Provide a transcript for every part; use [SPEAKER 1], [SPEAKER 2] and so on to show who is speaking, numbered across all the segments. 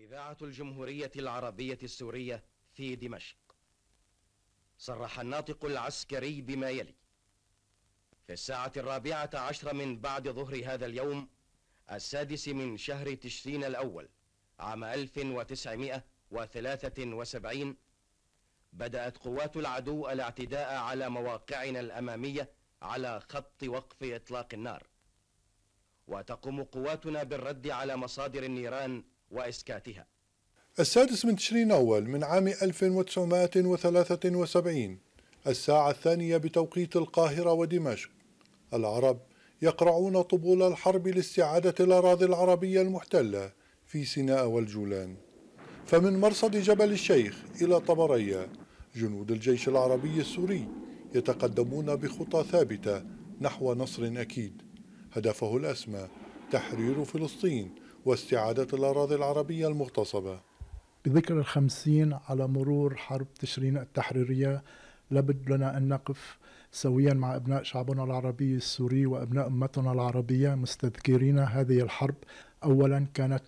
[SPEAKER 1] إذاعة الجمهورية العربية السورية في دمشق صرح الناطق العسكري بما يلي في الساعة الرابعة عشر من بعد ظهر هذا اليوم السادس من شهر تشرين الأول عام 1973 بدأت قوات العدو الاعتداء على مواقعنا الأمامية على خط وقف إطلاق النار وتقوم قواتنا بالرد على مصادر النيران وإسكاتها
[SPEAKER 2] السادس من تشرين أول من عام 1973 الساعة الثانية بتوقيت القاهرة ودمشق العرب يقرعون طبول الحرب لاستعادة الأراضي العربية المحتلة في سيناء والجولان فمن مرصد جبل الشيخ إلى طبرية جنود الجيش العربي السوري يتقدمون بخطى ثابتة نحو نصر أكيد هدفه الأسمى تحرير فلسطين واستعادة الأراضي العربية المغتصبة
[SPEAKER 3] بذكر الخمسين على مرور حرب تشرين التحريرية لابد لنا أن نقف سويا مع أبناء شعبنا العربي السوري وأبناء أمتنا العربية مستذكرين هذه الحرب أولا كانت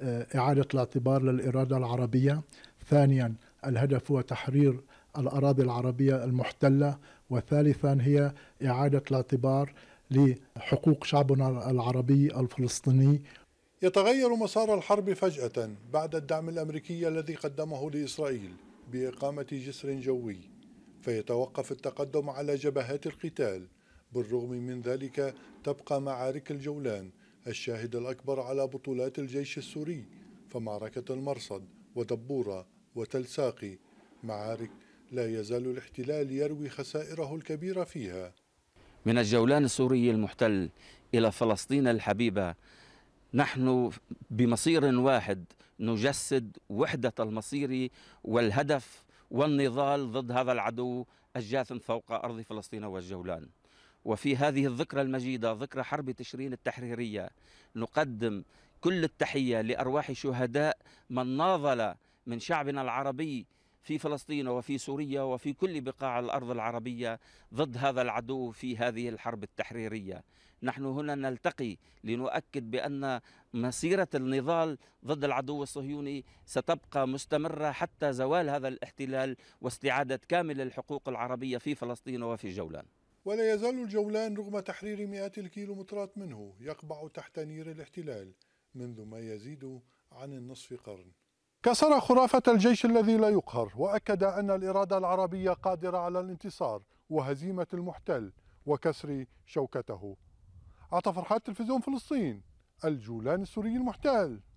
[SPEAKER 3] آه، إعادة الاعتبار للإرادة العربية ثانيا الهدف هو تحرير الأراضي العربية المحتلة وثالثا هي إعادة الاعتبار لحقوق شعبنا العربي الفلسطيني
[SPEAKER 2] يتغير مسار الحرب فجأة بعد الدعم الأمريكي الذي قدمه لإسرائيل بإقامة جسر جوي فيتوقف التقدم على جبهات القتال بالرغم من ذلك تبقى معارك الجولان الشاهد الأكبر على بطولات الجيش السوري فمعركة المرصد ودبورة وتلساقي معارك لا يزال الاحتلال يروي خسائره الكبيرة فيها
[SPEAKER 4] من الجولان السوري المحتل إلى فلسطين الحبيبة نحن بمصير واحد نجسد وحدة المصير والهدف والنضال ضد هذا العدو الجاثم فوق أرض فلسطين والجولان وفي هذه الذكرى المجيدة ذكرى حرب تشرين التحريرية نقدم كل التحية لأرواح شهداء من ناضل من شعبنا العربي في فلسطين وفي سوريا وفي كل بقاع الارض العربيه ضد هذا العدو في هذه الحرب التحريريه. نحن هنا نلتقي لنؤكد بان مسيره النضال ضد العدو الصهيوني ستبقى مستمره حتى زوال هذا الاحتلال واستعاده كامل الحقوق العربيه في فلسطين وفي الجولان.
[SPEAKER 2] ولا يزال الجولان رغم تحرير مئات الكيلومترات منه يقبع تحت نير الاحتلال منذ ما يزيد عن النصف قرن. كسر خرافة الجيش الذي لا يقهر وأكد أن الإرادة العربية قادرة على الانتصار وهزيمة المحتل وكسر شوكته عطى فرحات تلفزيون فلسطين الجولان السوري المحتل